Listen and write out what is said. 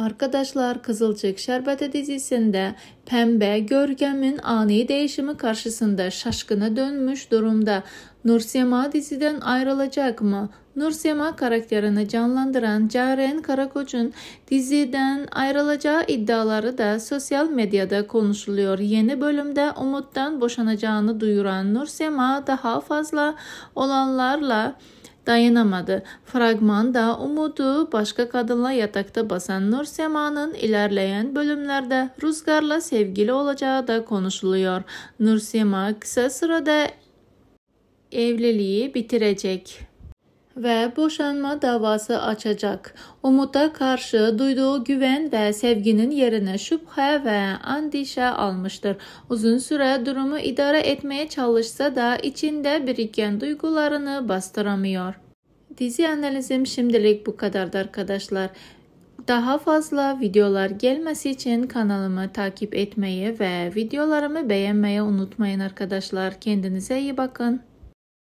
Arkadaşlar Kızılcık Şerbeti dizisinde pembe görkemin ani değişimi karşısında şaşkına dönmüş durumda. Nursema diziden ayrılacak mı? Nursema karakterini canlandıran Caren Karakoç'un diziden ayrılacağı iddiaları da sosyal medyada konuşuluyor. Yeni bölümde Umut'tan boşanacağını duyuran Nursema daha fazla olanlarla dayanamadı. Fragmanda umudu başka kadınla yatakta basan Nur Sema'nın ilerleyen bölümlerde Rüzgar'la sevgili olacağı da konuşuluyor. Nur Sema kısa sırada evliliği bitirecek ve boşanma davası açacak. Umut'a karşı duyduğu güven ve sevginin yerine şüphe ve endişe almıştır. Uzun süre durumu idare etmeye çalışsa da içinde biriken duygularını bastıramıyor. Dizi analizim şimdilik bu kadardı arkadaşlar. Daha fazla videolar gelmesi için kanalımı takip etmeyi ve videolarımı beğenmeyi unutmayın arkadaşlar. Kendinize iyi bakın.